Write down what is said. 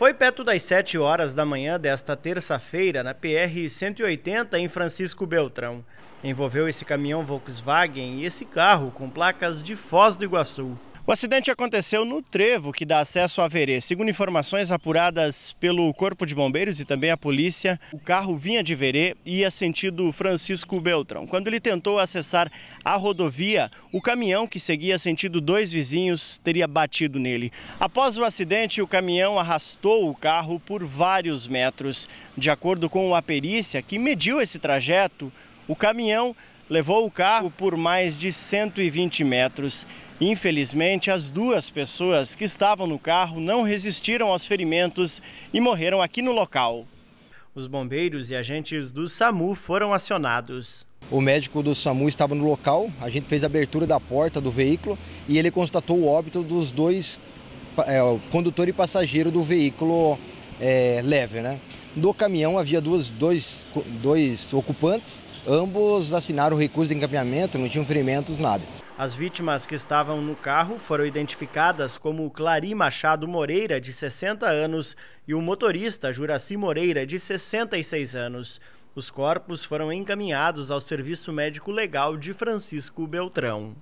Foi perto das 7 horas da manhã desta terça-feira na PR-180 em Francisco Beltrão. Envolveu esse caminhão Volkswagen e esse carro com placas de Foz do Iguaçu. O acidente aconteceu no trevo que dá acesso à Verê. Segundo informações apuradas pelo Corpo de Bombeiros e também a polícia, o carro vinha de Verê e ia sentido Francisco Beltrão. Quando ele tentou acessar a rodovia, o caminhão que seguia sentido dois vizinhos teria batido nele. Após o acidente, o caminhão arrastou o carro por vários metros. De acordo com a perícia que mediu esse trajeto, o caminhão levou o carro por mais de 120 metros. Infelizmente, as duas pessoas que estavam no carro não resistiram aos ferimentos e morreram aqui no local. Os bombeiros e agentes do SAMU foram acionados. O médico do SAMU estava no local, a gente fez a abertura da porta do veículo e ele constatou o óbito dos dois, é, o condutor e passageiro do veículo é, leve. Né? Do caminhão havia duas, dois, dois ocupantes Ambos assinaram o recurso de encaminhamento, não tinham ferimentos, nada. As vítimas que estavam no carro foram identificadas como Clarim Machado Moreira, de 60 anos, e o motorista Juraci Moreira, de 66 anos. Os corpos foram encaminhados ao Serviço Médico Legal de Francisco Beltrão.